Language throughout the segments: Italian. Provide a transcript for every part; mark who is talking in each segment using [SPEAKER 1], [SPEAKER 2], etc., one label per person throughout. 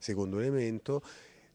[SPEAKER 1] secondo elemento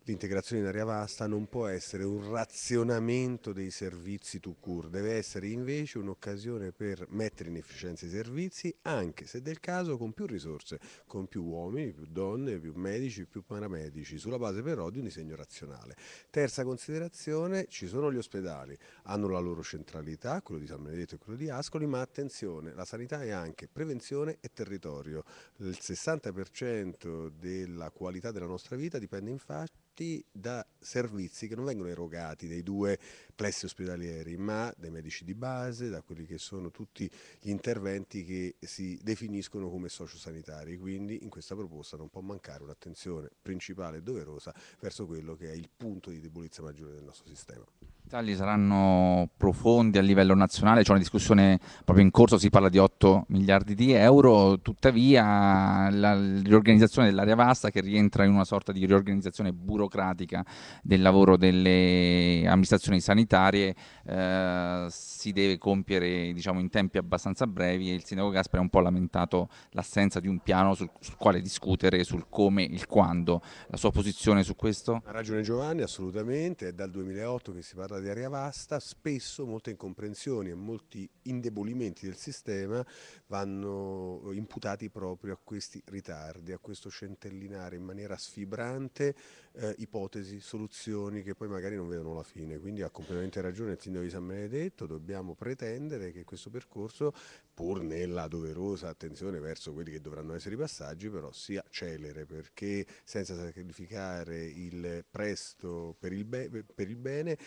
[SPEAKER 1] L'integrazione in area vasta non può essere un razionamento dei servizi to cure, deve essere invece un'occasione per mettere in efficienza i servizi, anche se del caso con più risorse, con più uomini, più donne, più medici, più paramedici, sulla base però di un disegno razionale. Terza considerazione, ci sono gli ospedali, hanno la loro centralità, quello di San Benedetto e quello di Ascoli, ma attenzione, la sanità è anche prevenzione e territorio. Il 60% della qualità della nostra vita dipende infatti fatti da servizi che non vengono erogati dai due plessi ospedalieri, ma dai medici di base, da quelli che sono tutti gli interventi che si definiscono come sociosanitari. Quindi in questa proposta non può mancare un'attenzione principale e doverosa verso quello che è il punto di debolezza maggiore del nostro sistema
[SPEAKER 2] tagli saranno profondi a livello nazionale, c'è una discussione proprio in corso, si parla di 8 miliardi di euro, tuttavia la riorganizzazione dell'area vasta che rientra in una sorta di riorganizzazione burocratica del lavoro delle amministrazioni sanitarie eh, si deve compiere diciamo, in tempi abbastanza brevi e il sindaco Gaspari ha un po' lamentato l'assenza di un piano sul, sul quale discutere, sul come, e il quando. La sua posizione su questo?
[SPEAKER 1] Ha ragione Giovanni, assolutamente, è dal 2008 che si parla portata di aria vasta, spesso molte incomprensioni e molti indebolimenti del sistema vanno imputati proprio a questi ritardi, a questo scentellinare in maniera sfibrante eh, ipotesi, soluzioni che poi magari non vedono la fine. Quindi ha completamente ragione il sindaco di San Benedetto, dobbiamo pretendere che questo percorso, pur nella doverosa attenzione verso quelli che dovranno essere i passaggi, però sia celere perché senza sacrificare il presto per il, be per il bene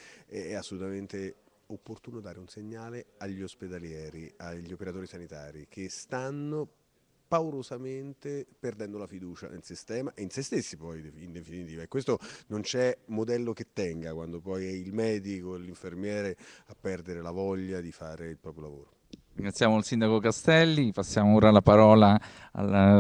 [SPEAKER 1] è assolutamente opportuno dare un segnale agli ospedalieri, agli operatori sanitari che stanno paurosamente perdendo la fiducia nel sistema e in se stessi poi in definitiva e questo non c'è modello che tenga quando poi è il medico, l'infermiere a perdere la voglia di fare il proprio lavoro.
[SPEAKER 2] Ringraziamo il sindaco Castelli, passiamo ora la parola al